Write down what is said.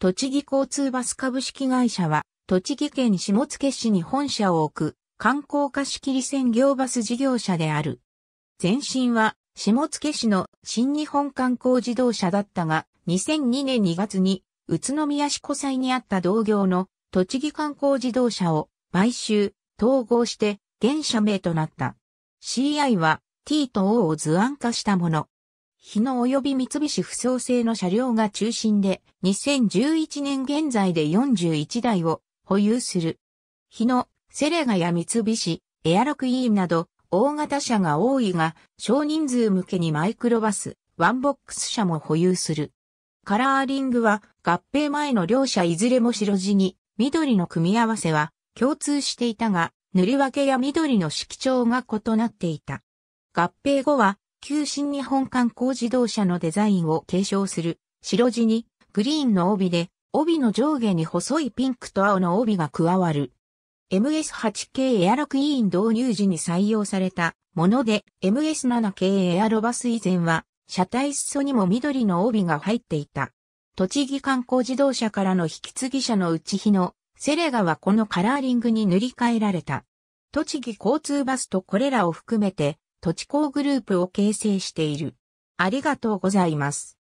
栃木交通バス株式会社は、栃木県下野市に本社を置く、観光貸切専業バス事業者である。前身は、下野市の新日本観光自動車だったが、2002年2月に、宇都宮市古祭にあった同業の、栃木観光自動車を、買収、統合して、現社名となった。CI は、T と O を図案化したもの。日野及び三菱不創製の車両が中心で、2011年現在で41台を保有する。日野、セレガや三菱、エアロクイーンなど、大型車が多いが、少人数向けにマイクロバス、ワンボックス車も保有する。カラーリングは、合併前の両車いずれも白地に、緑の組み合わせは共通していたが、塗り分けや緑の色調が異なっていた。合併後は急新日本観光自動車のデザインを継承する白地にグリーンの帯で帯の上下に細いピンクと青の帯が加わる。MS8 系エアロクイーン導入時に採用されたもので MS7 系エアロバス以前は車体裾にも緑の帯が入っていた。栃木観光自動車からの引き継ぎ車のうち日のセレガはこのカラーリングに塗り替えられた。栃木交通バスとこれらを含めて土地工グループを形成している。ありがとうございます。